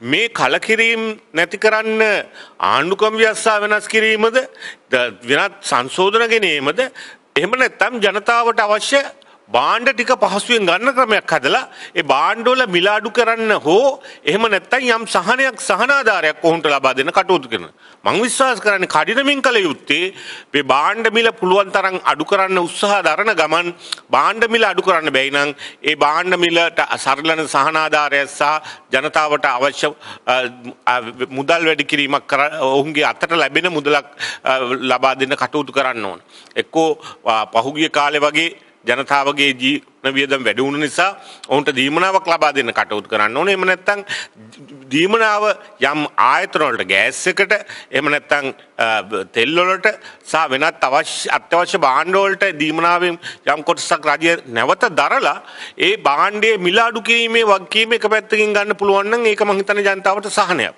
මේ කලකිරීම් නැති කරන්න ආණ්ඩුකම් ව්‍යස්සා වෙනස් කිරීමද වෙනත් සංශෝධන ගෙනීමද එහෙම නැත්නම් ජනතාවට අවශ්‍ය බාණ්ඩ ටික පහසුවෙන් ගන්න ක්‍රමයක් හදලා ඒ බාණ්ඩවල මිල අඩු කරන්න හෝ එහෙම නැත්නම් යම් සහනයක් සහනාධාරයක් ඔවුන්ට ලබා දෙන්න කටයුතු කරන මම විශ්වාස කරන්නේ කඩිනමින් කළ යුත්තේ මේ බාණ්ඩ මිල පුළුවන් තරම් අඩු කරන්න උත්සාහ දරන ගමන් බාණ්ඩ මිල අඩු කරන්න බැයි නම් ඒ බාණ්ඩ මිලට සරලන සහනාධාරය සහ ජනතාවට අවශ්‍ය මුදල් වැඩි කිරීමක් කර ඔවුන්ගේ අතට ලැබෙන මුදලක් ලබා දෙන්න කටයුතු කරන්න ඕන එක්කෝ පහුගිය කාලේ වගේ ජනතාවගේ ජීවන වියදම් වැඩි වුණ නිසා ඔවුන්ට දීමනාවක් ලබා දෙන්න කටයුතු කරන්න ඕනේ. එහෙම නැත්නම් දීමනාව යම් ආයතන වලට ගෑස් එකට, එහෙම නැත්නම් තෙල් වලට සහ වෙනත් අවශ්‍ය අත්‍යවශ්‍ය භාණ්ඩ වලට දීමනාවෙන් යම් කොටසක් රජය නැවත දරලා ඒ භාණ්ඩයේ මිල අඩු කිරීමේ වගකීම එක පැත්තකින් ගන්න පුළුවන් නම් ඒක මම හිතන්නේ ජනතාවට සහනයක්.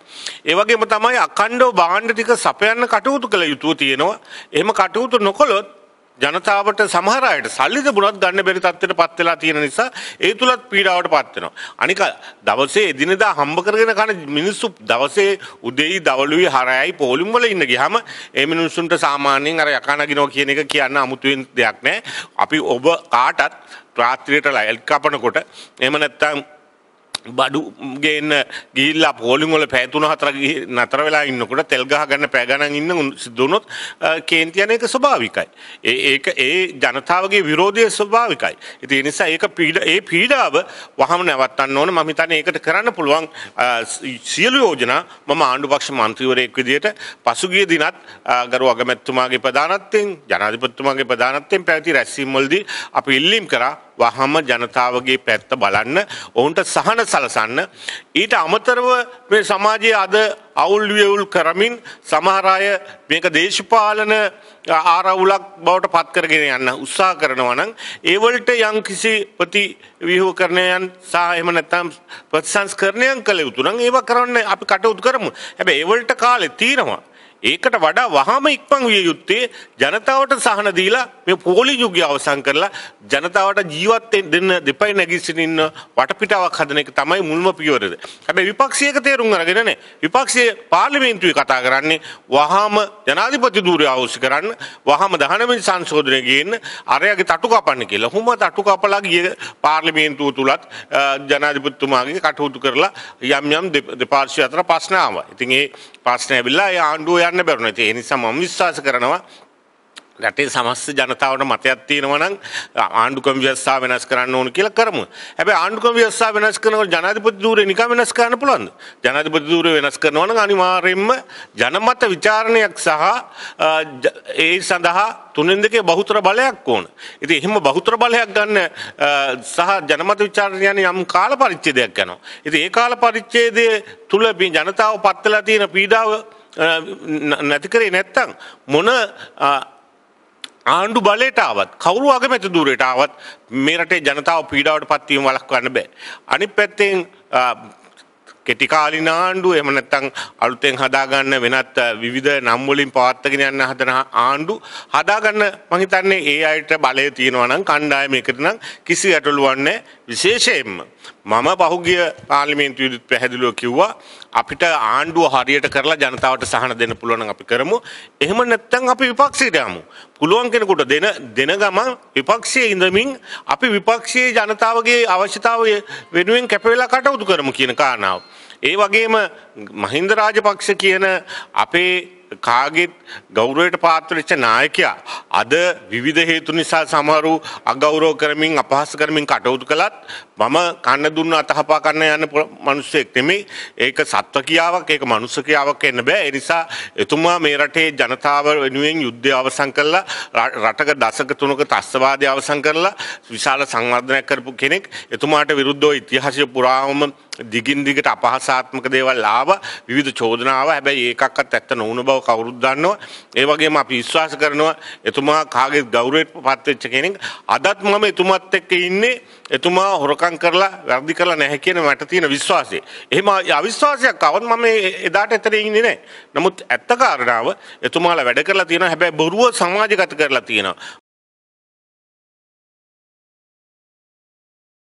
ඒ වගේම තමයි අඛණ්ඩව භාණ්ඩ ටික සපයන්න කටයුතු කළ යුතුව තියෙනවා. එහෙම කටයුතු නොකළොත් ජනතාවට සමහර අයට සල්ලි තිබුණත් ගන්න බැරි තත්ත්වයට පත් වෙලා තියෙන නිසා ඒ තුලත් පීඩාවට පත් වෙනවා. අනික දවසේ එදිනෙදා හම්බ කරගෙන කන මිනිස්සු දවසේ උදේයි දවළුයි හරයයි පොලිම් වල ඉන්න ගියාම ඒ මිනිස්සුන්ට සාමාන්‍යයෙන් අර යකා නගිනවා කියන එක කියන්න අමුතුවෙන් දෙයක් නැහැ. අපි ඔබ කාටත් රාත්‍රියට ලයිල් කපනකොට එහෙම නැත්නම් බඩු ගේන්න ගිල්ලා පෝලිං වල පැය 3 4 නතර වෙලා ඉන්නකොට තෙල් ගහ ගන්න පැය ගණන් ඉන්න දුනොත් කේන්ති යන එක ස්වභාවිකයි. ඒ ඒක ඒ ජනතාවගේ විරෝධය ස්වභාවිකයි. ඉතින් ඒ නිසා ඒක ඒ පීඩාව වහම නැවත්තන්න ඕන. මම හිතන්නේ ඒකට කරන්න පුළුවන් සියලු යෝජනා මම ආණ්ඩුපක්ෂ මන්ත්‍රීවරයෙක් විදිහට පසුගිය දිනත් ගරු අගමැතිතුමාගේ ප්‍රධානත්වයෙන් ජනාධිපතිතුමාගේ ප්‍රධානත්වයෙන් පැවති රැස්වීම් වලදී අපි ඉල්ලීම් කරා වහම ජනතාවගේ පැත්ත බලන්න ඔවුන්ට සහන සලසන්න. ඊට අමතරව මේ සමාජයේ අද අවුල් වියවුල් කරමින් සමහර අය මේක දේශපාලන ආරවුලක් බවට පත් කරගෙන යන්න උත්සාහ කරනවා නම් ඒ වලට යම් කිසි ප්‍රතිව්‍යුහකරණයන් සහ එහෙම නැත්නම් ප්‍රතිසංස්කරණයන් කළ යුතු නම් ඒවා කරන්න අපි කටයුතු කරමු. හැබැයි ඒ වලට කාලේ තියෙනවා. ඒකට වඩා වහාම ඉක්මන් විය යුත්තේ ජනතාවට සහන දීලා මේ පොලි යුගය අවසන් කරලා ජනතාවට ජීවත් දෙන්න දෙපයි නැගී සිටින්න වටපිටාවක් හදන එක තමයි මුල්ම පියවරද. හැබැයි විපක්ෂයක තේරුම් අරගෙන නේ විපක්ෂයේ පාර්ලිමේන්තුවේ කතා කරන්නේ වහාම ජනාධිපති ධූරය අවශ්‍ය කරන්න වහාම 19 සංශෝධනය ගේන්න අරයාගේ තටු කපන්න කියලා. හුම තටු කපලා ගිය පාර්ලිමේන්තුව තුලත් ජනාධිපතිතුමාගේ කටයුතු කරලා යම් යම් දෙපාර්ශ්ව අතර ප්‍රශ්න ආවා. ඉතින් ඒ ප්‍රශ්න ඇවිල්ලා ඒ ආණ්ඩුව කරන්න බැරුණ ඇති එනිසා මම විශ්වාස කරනවා රටේ සමස්ස ජනතාවට මතයක් තියෙනවා නම් ආණ්ඩුක්‍රම ව්‍යවස්ථාව වෙනස් කරන්න ඕන කියලා කරමු. හැබැයි ආණ්ඩුක්‍රම ව්‍යවස්ථාව වෙනස් කරනකොට ජනාධිපති ධූරය නිකන් වෙනස් කරන්න පුළුවන්ද? ජනාධිපති ධූරය වෙනස් කරනවා නම් අනිවාර්යයෙන්ම ජනමත ਵਿਚාරණයක් සහ ඒ සඳහා තුනෙන් දෙකේ බහුතර බලයක් ඕන. ඉතින් එහෙම බහුතර බලයක් ගන්න සහ ජනමත විචාරණ යන යම් කාල පරිච්ඡේදයක් යනවා. ඉතින් ඒ කාල පරිච්ඡේදයේ තුල ජනතාව පත්ලා තියෙන පීඩාව නැති කරේ නැත්තම් මොන ආණ්ඩු බලයට ආවත් කවුරු අගමැති ධූරයට ආවත් මේ රටේ ජනතාව පීඩාවට පත්වීම වළක්වන්න බෑ. අනිත් පැත්තෙන් කෙටි කාලින ආණ්ඩු එහෙම නැත්නම් අලුතෙන් හදාගන්න වෙනත් විවිධ නම් වලින් පවත්වාගෙන යන හදන ආණ්ඩු හදාගන්න මම හිතන්නේ ඒ අයට බලය තියෙනවා නම් කණ්ඩායමකට නම් කිසි ගැටලුවක් නැහැ විශේෂයෙන්ම මම පහුගිය පාර්ලිමේන්තු විදුත් පැහැදිලිව කිව්වා අපිට ආණ්ඩුව හරියට කරලා ජනතාවට සහන දෙන්න පුළුවන් අපි කරමු. එහෙම නැත්නම් අපි විපක්ෂයට යමු. පුළුවන් කෙනෙකුට දෙන දෙන ගමන් විපක්ෂයේ ඉඳමින් අපි විපක්ෂයේ ජනතාවගේ අවශ්‍යතාවය වෙනුවෙන් කැප වෙලා කටයුතු කරමු කියන කාරණාව. ඒ වගේම මහින්ද රාජපක්ෂ කියන අපේ කාගෙත් ගෞරවයට පාත්‍රවෙච්ච නායකයා අද විවිධ හේතු නිසා සමහරු අගෞරව කරමින් අපහාස කරමින් කටයුතු කළත් මම කන්න දුන්න අතහපා කන්න යන මිනිස්සෙක් නෙමෙයි ඒක සත්ව කියාවක් ඒක මනුස්ස කියාවක් එන්න බෑ ඒ නිසා එතුමා මේ රටේ ජනතාව වෙනුවෙන් යුද්ධය අවසන් කළා රටක දශක තුනක ත්‍ස්තවාදය අවසන් කරලා විශාල සංවර්ධනයක් කරපු කෙනෙක් එතුමාට විරුද්ධව ඉතිහාසය පුරාම දිගින් දිගට අපහසාත්මක දේවල් ආව විවිධ චෝදනාව හැබැයි ඒකක්වත් ඇත්ත නොවුණු බව කවුරුත් දන්නවා. ඒ වගේම අපි විශ්වාස කරනවා එතුමා කාගේ ගෞරවයට පත් වෙච්ච කෙනෙක්. අදත් මම එතුමත් එක්ක ඉන්නේ එතුමා හොරකම් කරලා වැරදි කරලා නැහැ කියන මට තියෙන විශ්වාසය. එහෙම අවිශ්වාසයක් આવත් මම එදාට එතන ඉන්නේ නැහැ. නමුත් ඇත්ත කාරණාව එතුමාලා වැඩ කරලා තියෙනවා. හැබැයි බොරුව සමාජගත කරලා තියෙනවා.